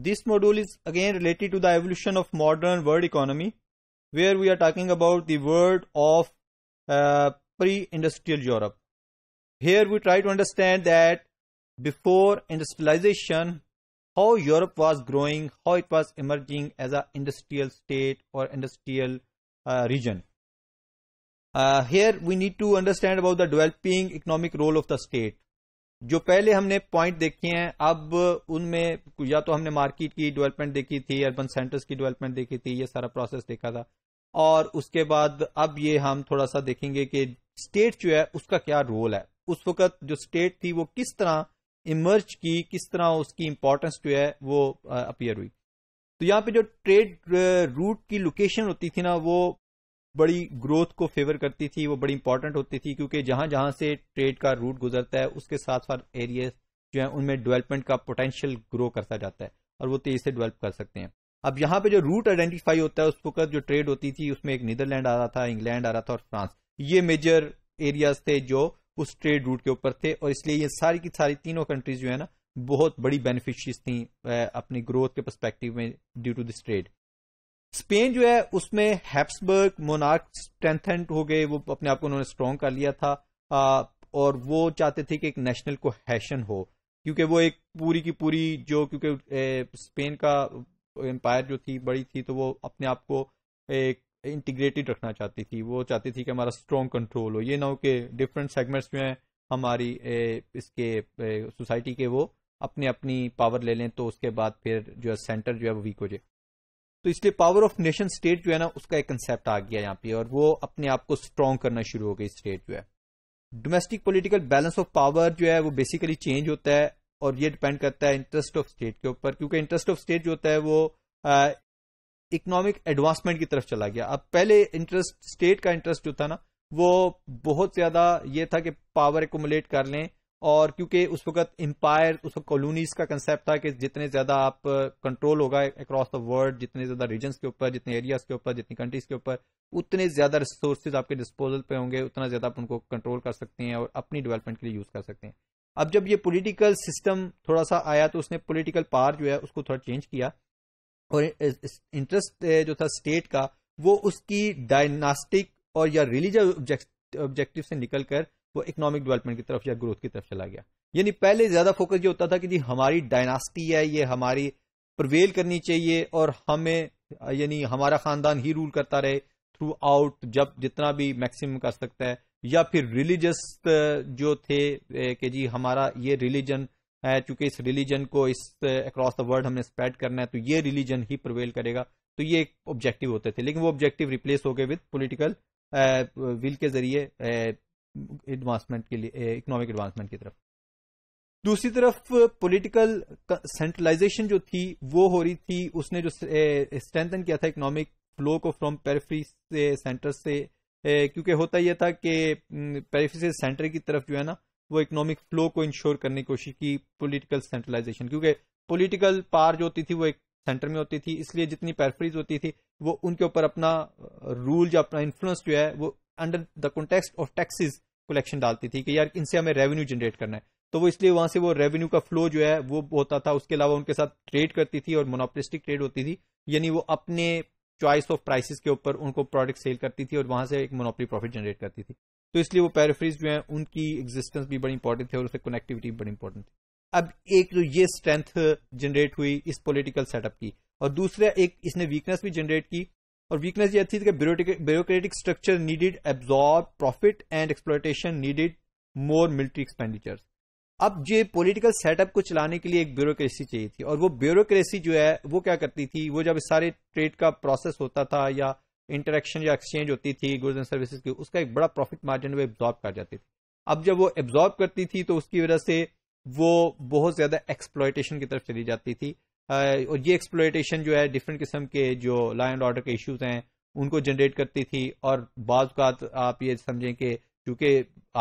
This module is again related to the evolution of modern world economy where we are talking about the world of uh, pre-industrial Europe. Here we try to understand that before industrialization, how Europe was growing, how it was emerging as an industrial state or industrial uh, region. Uh, here we need to understand about the developing economic role of the state. जो पहले हमने point देखे हैं अब उनमें या तो हमने मार्केट की डेवलपमेंट देखी थी अर्बन सेंटर्स की डेवलपमेंट देखी थी ये सारा प्रोसेस देखा था और उसके बाद अब ये हम थोड़ा सा देखेंगे कि स्टेट जो है उसका क्या रोल है उस वक्त जो स्टेट थी वो किस तरह इमर्ज की किस तरह उसकी इंपॉर्टेंस जो है वो अपियर हुई तो यहाँ पे जो ट्रेड रूट की लोकेशन होती थी ना वो बड़ी ग्रोथ को फेवर करती थी वो बड़ी इंपॉर्टेंट होती थी क्योंकि जहां जहां से ट्रेड का रूट गुजरता है उसके साथ साथ एरिया जो है उनमें डेवलपमेंट का पोटेंशियल ग्रो करता जाता है और वो तेजी से डेवलप कर सकते हैं अब यहाँ पे जो रूट आइडेंटिफाई होता है उस वक्त जो ट्रेड होती थी उसमें एक नीदरलैंड आ रहा था इंग्लैंड आ रहा था और फ्रांस ये मेजर एरियाज थे जो उस ट्रेड रूट के ऊपर थे और इसलिए ये सारी की सारी तीनों कंट्रीज जो है ना बहुत बड़ी बेनिफिशरीज थी अपनी ग्रोथ के परस्पेक्टिव में due to this trade span जो है उसमें हैप्सबर्ग मोनार्क स्ट्रेंथेंट हो गए वो अपने आप को उन्होंने स्ट्रॉन्ग कर लिया था आ, और वो चाहते थे कि एक नेशनल को हैशन हो क्योंकि वो एक पूरी की पूरी जो क्योंकि स्पेन का एम्पायर जो थी बड़ी थी तो वो अपने आप को एक इंटीग्रेटेड रखना चाहती थी वो चाहती थी कि हमारा स्ट्रॉन्ग कंट्रोल हो ये ना हो कि डिफरेंट सेगमेंट्स जो हैं हमारी ए, इसके सोसाइटी के वो अपने अपनी पावर ले लें तो उसके बाद फिर जो है सेंटर जो है वो वीक हो जाए तो इसलिए पावर ऑफ नेशन स्टेट जो है ना उसका एक कंसेप्ट आ गया यहाँ पे और वो अपने आप को स्ट्रॉन्ग करना शुरू हो गई स्टेट जो है domestic political balance of power जो है वो बेसिकली चेंज होता है और ये डिपेंड करता है इंटरेस्ट ऑफ स्टेट के ऊपर क्योंकि इंटरेस्ट ऑफ स्टेट जो होता है वो इकोनॉमिक एडवांसमेंट की तरफ चला गया अब पहले इंटरेस्ट स्टेट का इंटरेस्ट जो था ना वो बहुत ज्यादा ये था कि पावर एकोमुलेट कर लें और क्योंकि उस वक्त एम्पायर उस वक्त कॉलोनीज का कंसेप्ट था कि जितने ज्यादा आप कंट्रोल uh, होगा अक्रॉस द वर्ल्ड जितने ज्यादा रीजन के ऊपर जितने एरियाज के ऊपर जितनी कंट्रीज के ऊपर उतने ज्यादा रिसोर्सेज आपके डिस्पोजल पे होंगे उतना ज्यादा आप उनको कंट्रोल कर सकते हैं और अपनी डेवलपमेंट के लिए यूज कर सकते हैं अब जब ये पोलिटिकल सिस्टम थोड़ा सा आया तो उसने पोलिटिकल पावर जो है उसको थोड़ा चेंज किया और इंटरेस्ट uh, जो था स्टेट का वो उसकी डायनास्टिक और या रिलीजियस ऑब्जेक्टिव से निकलकर वो इकोनॉमिक डेवलपमेंट की तरफ या ग्रोथ की तरफ चला गया यानी पहले ज्यादा फोकस ये होता था कि जी हमारी डायनास्टी है ये हमारी प्रवेल करनी चाहिए और हमें यानी हमारा खानदान ही रूल करता रहे थ्रू आउट जब जितना भी मैक्सिमम कर सकता है या फिर रिलीजस जो थे कि जी हमारा ये रिलीजन है चूंकि इस रिलीजन को इस अक्रॉस द वर्ल्ड हमने स्प्रेड करना है तो ये रिलीजन ही प्रवेल करेगा तो ये एक ऑब्जेक्टिव होते थे लेकिन वो ऑब्जेक्टिव रिप्लेस हो गए विद पॉलिटिकल विल के जरिए एडवांसमेंट के लिए इकोनॉमिक eh, एडवांसमेंट की तरफ दूसरी तरफ पॉलिटिकल सेंट्रलाइजेशन जो थी वो हो रही थी उसने जो स्ट्रेंथन eh, किया था इकोनॉमिक फ्लो को फ्रॉम पेरिफ्री से सेंटर से eh, क्योंकि होता यह था कि पेरिफ्री mm, से सेंटर की तरफ जो है ना वो इकोनॉमिक फ्लो को इंश्योर करने की कोशिश की पॉलिटिकल सेंट्रलाइजेशन क्योंकि पॉलिटिकल पार जो होती थी वो एक सेंटर में होती थी इसलिए जितनी पेरफ्रीज होती थी वो उनके ऊपर अपना रूल या अपना इन्फ्लुएंस जो है वो under the context of taxes collection डालती थी कि यार इनसे हमें रेवेन्यू जनरेट करना है तो वो इसलिए वहां से वो रेवेन्यू का फ्लो जो है वो होता था उसके अलावा उनके साथ ट्रेड करती थी और मोनोपलिस्टिक ट्रेड होती थी यानी वो अपने चॉइस ऑफ प्राइसेस के ऊपर उनको प्रोडक्ट सेल करती थी और वहां से एक मोनोपली प्रॉफिट जनरेट करती थी तो इसलिए वो पैराफ्रीज जो है उनकी एग्जिस्टेंस भी बड़ी इंपॉर्टेंट थी और उससे कनेक्टिविटी बड़ी इंपॉर्टेंट थी अब एक तो ये स्ट्रेंथ जनरेट हुई इस पॉलिटिकल सेटअप की और दूसरा एक इसने वीकनेस भी जनरेट की और वीकनेस ये थी कि bureaucratic structure needed absorb profit and exploitation needed more military expenditure अब ये पॉलिटिकल सेटअप को चलाने के लिए एक ब्यूरोक्रेसी चाहिए थी और वो ब्यूरोक्रेसी जो है वो क्या करती थी वो जब सारे ट्रेड का प्रोसेस होता था या इंटरेक्शन या एक्सचेंज होती थी गुड्स एंड सर्विसेज की उसका एक बड़ा प्रॉफिट मार्जिन वो एब्जॉर्ब कर जाती थी अब जब वो एब्जॉर्ब करती थी तो उसकी वजह से वो बहुत ज्यादा एक्सप्लॉयटेशन की तरफ चली जाती थी और ये एक्सप्लोइटेशन जो है डिफरेंट किस्म के जो लॉ एंड ऑर्डर के इश्यूज हैं उनको जनरेट करती थी और बाद आप ये समझें कि क्योंकि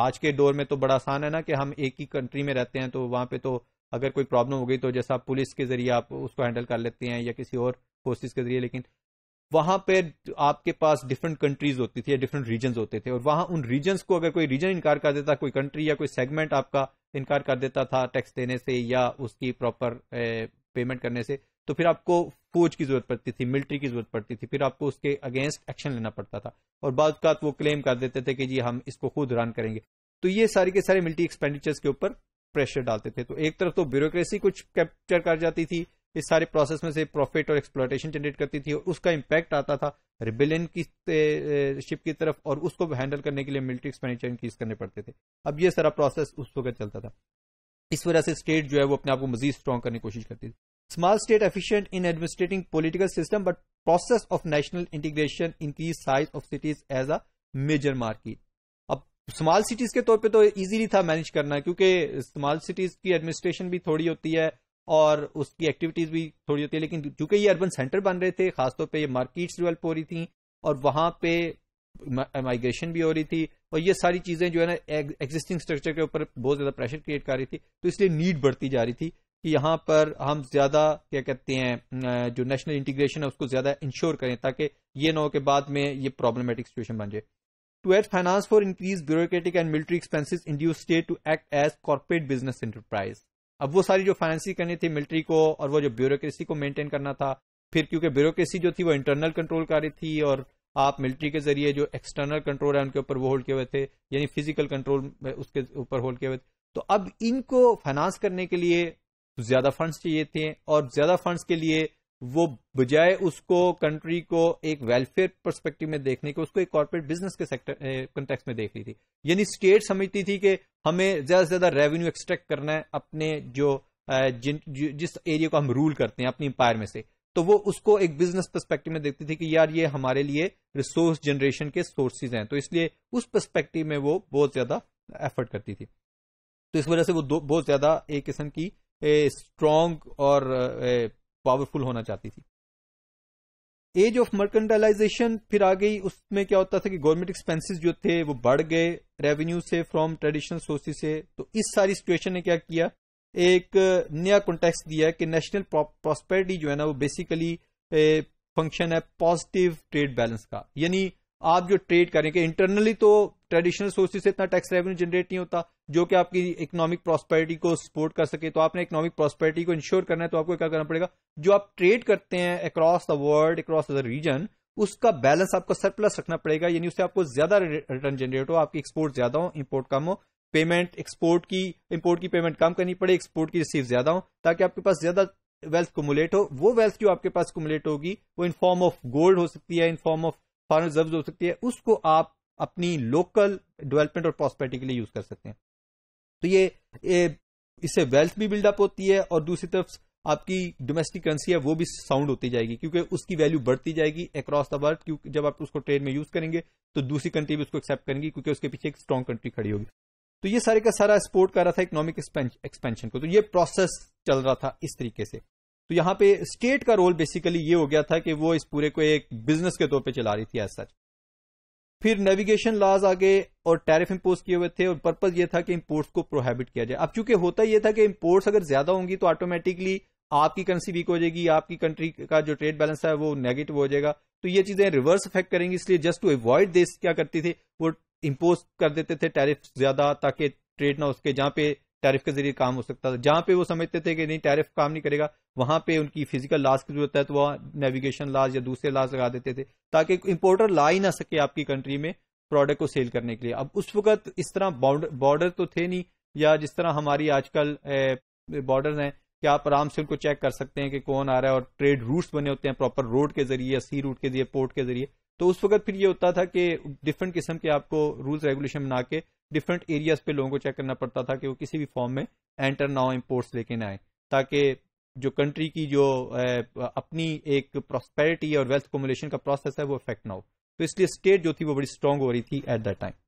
आज के दौर में तो बड़ा आसान है ना कि हम एक ही कंट्री में रहते हैं तो वहाँ पे तो अगर कोई प्रॉब्लम हो गई तो जैसा पुलिस के जरिए आप उसको हैंडल कर लेते हैं या किसी और फोर्सेस के जरिए लेकिन वहां पे आपके पास डिफरेंट कंट्रीज होती थी या डिफरेंट रीजन होते थे और वहां उन रीजन को अगर कोई रीजन इनकार कर देता कोई कंट्री या कोई सेगमेंट आपका इनकार कर देता था टैक्स देने से या उसकी प्रॉपर पेमेंट करने से तो फिर आपको फौज की जरूरत पड़ती थी मिलिट्री की जरूरत पड़ती थी फिर आपको उसके अगेंस्ट एक्शन लेना पड़ता था और बाद का वो क्लेम कर देते थे कि जी हम इसको खुद रन करेंगे तो ये सारे के सारे मिलिट्री एक्सपेंडिचर्स के ऊपर प्रेशर डालते थे तो एक तरफ तो ब्यूरोक्रेसी कुछ कैप्चर कर जाती थी इस सारे प्रोसेस में से प्रॉफिट और एक्सप्लोटेशन जनरेट करती थी और उसका इम्पैक्ट आता था रिबिलियन की शिप की तरफ और उसको हैंडल करने के लिए मिलिट्री एक्सपेंडिचर इंक्रीज करने पड़ते थे अब ये सारा प्रोसेस उस वक्त चलता था इस वजह से स्टेट जो है वो अपने आप को मजीद स्ट्रॉन्ग करने की कोशिश करती थी Small state efficient in administrating political system but process of national integration increase size of cities as a major market. अब स्मॉल सिटीज के तौर पे तो इजीली था मैनेज करना क्योंकि स्मॉल सिटीज की एडमिनिस्ट्रेशन भी थोड़ी होती है और उसकी एक्टिविटीज भी थोड़ी होती है लेकिन चूंकि ये अर्बन सेंटर बन रहे थे खासतौर पर मार्किट्स मार्केट्स हो रही थी और वहां पर माइग्रेशन भी हो रही थी और ये सारी चीजें जो है ना एग्जिस्टिंग स्ट्रक्चर के ऊपर बहुत ज्यादा प्रेशर क्रिएट कर रही थी तो इसलिए नीड बढ़ती जा रही थी कि यहां पर हम ज्यादा क्या कहते हैं जो नेशनल इंटीग्रेशन है उसको ज्यादा इंश्योर करें ताकि ये ना हो के बाद में ये प्रॉब्लमेटिक सिचुएशन बन जाए to add finance for increase bureaucratic and military expenses induce state to act as corporate business enterprise अब वो सारी जो फाइनेंसिंग करनी थी मिलिट्री को और वो जो ब्यूरोक्रेसी को मेंटेन करना था फिर क्योंकि ब्यूरोक्रेसी जो थी वो इंटरनल कंट्रोल कर रही थी और आप मिलिट्री के जरिए जो एक्सटर्नल कंट्रोल है उनके ऊपर वो होल्ड किए हुए थे यानी फिजिकल कंट्रोल उसके ऊपर होल्ड किए हुए थे तो अब इनको फाइनेंस करने के लिए तो ज्यादा फंड्स चाहिए थे और ज्यादा फंड्स के लिए वो बजाय उसको कंट्री को एक वेलफेयर परस्पेक्टिव में देखने के उसको एक कॉर्पोरेट बिजनेस के सेक्टर कंटेक्स में देख रही थी यानी स्टेट समझती थी कि हमें ज्यादा से ज्यादा रेवेन्यू एक्सट्रैक्ट करना है अपने जो जिन जिस एरिया को हम रूल करते हैं अपनी एम्पायर में से तो वो उसको एक बिजनेस परस्पेक्टिव में देखती थी कि यार ये हमारे लिए रिसोर्स जनरेशन के सोर्सेज हैं तो इसलिए उस परस्पेक्टिव में वो बहुत ज्यादा एफर्ट करती थी तो इस वजह से वो बहुत ज्यादा एक किस्म की स्ट्रॉन्ग और पावरफुल होना चाहती थी एज ऑफ मर्केंटलाइजेशन फिर आ गई उसमें क्या होता था कि गवर्नमेंट एक्सपेंसेस जो थे वो बढ़ गए रेवेन्यू से फ्रॉम ट्रेडिशनल सोर्सेज से तो इस सारी सिचुएशन ने क्या किया एक नया कॉन्टेक्स दिया कि नेशनल प्रॉस्पेरिटी जो है ना वो बेसिकली फंक्शन है पॉजिटिव ट्रेड बैलेंस का यानी आप जो ट्रेड करेंगे इंटरनली तो ट्रेडिशनल सोर्सेज से इतना टैक्स रेवेन्यू जनरेट नहीं होता जो कि आपकी इकोनॉमिक प्रॉस्पेरिटी को सपोर्ट कर सके तो आपने इकोनॉमिक प्रॉस्पेरिटी को इंश्योर करना है तो आपको क्या करना पड़ेगा जो आप ट्रेड करते हैं across the world across the region उसका बैलेंस आपको सरप्लस रखना पड़ेगा यानी उससे आपको ज्यादा रिटर्न जनरेट हो आपकी एक्सपोर्ट ज्यादा हो इम्पोर्ट कम हो पेमेंट एक्सपोर्ट की इम्पोर्ट की पेमेंट कम करनी पड़े एक्सपोर्ट की रिसीव ज्यादा हो ताकि आपके पास ज्यादा वेल्थ कुमुलेट हो वो वेल्थ जो आपके पास कुमुलेट होगी वो इन फॉर्म ऑफ गोल्ड हो सकती है in form of foreign reserve हो सकती है उसको आप अपनी लोकल डेवलपमेंट और प्रॉस्पेरिटी के लिए यूज कर सकते हैं तो ये, ये इससे वेल्थ भी बिल्डअप होती है और दूसरी तरफ आपकी डोमेस्टिक करेंसी है वो भी साउंड होती जाएगी क्योंकि उसकी वैल्यू बढ़ती जाएगी अक्रॉस द वर्ल्ड क्योंकि जब आप उसको ट्रेड में यूज करेंगे तो दूसरी कंट्री भी उसको एक्सेप्ट करेंगी क्योंकि उसके पीछे एक स्ट्रॉन्ग कंट्री खड़ी होगी तो ये सारे का सारा सपोर्ट कर रहा था इकोनॉमिक एक्सपेंशन को तो ये प्रोसेस चल रहा था इस तरीके से तो यहां पे स्टेट का रोल बेसिकली ये हो गया था कि वो इस पूरे को एक बिजनेस के तौर पे चला रही थी एज सच फिर नेविगेशन लॉज आ गए और टैरिफ इम्पोज किए हुए थे और पर्पज ये था कि इम्पोर्ट्स को प्रोहेबिट किया जाए अब चूंकि होता यह था कि इम्पोर्ट्स अगर ज्यादा होंगी तो ऑटोमेटिकली आपकी करेंसी वीक हो जाएगी आपकी कंट्री का जो ट्रेड बैलेंस है वो नेगेटिव हो जाएगा तो ये चीजें रिवर्स इफेक्ट करेंगी इसलिए जस्ट टू अवॉइड देश क्या करती थी वो इम्पोज कर देते थे टैरिफ ज्यादा ताकि ट्रेड ना उसके जहां पे टैरिफ के जरिए काम हो सकता था जहां पे वो समझते थे कि नहीं टैरिफ काम नहीं करेगा वहां पे उनकी फिजिकल लॉस की जरूरत है तो वह नेविगेशन लाज या दूसरे लाज लगा देते थे ताकि इंपोर्टर ला ही ना सके आपकी कंट्री में प्रोडक्ट को सेल करने के लिए अब उस वक्त इस तरह बॉर्डर तो थे नहीं या जिस तरह हमारी आजकल बॉर्डर हैं कि आप आराम से उनको चेक कर सकते हैं कि कौन आ रहा है और ट्रेड रूट्स बने होते हैं प्रॉपर रोड के जरिए सी रूट के जरिए पोर्ट के जरिए तो उस वक्त फिर ये होता था कि डिफरेंट किस्म के आपको रूल्स रेगुलेशन बना के डिफरेंट एरियाज पे लोगों को चेक करना पड़ता था कि वो किसी भी फॉर्म में एंटर ना हो इम्पोर्ट्स लेके ना आए ताकि जो कंट्री की जो अपनी एक प्रॉस्पेरिटी और वेल्थ कोमुलेशन का प्रोसेस है वो इफेक्ट ना हो तो इसलिए स्टेट जो थी वो बड़ी स्ट्रांग हो रही थी एट दैट टाइम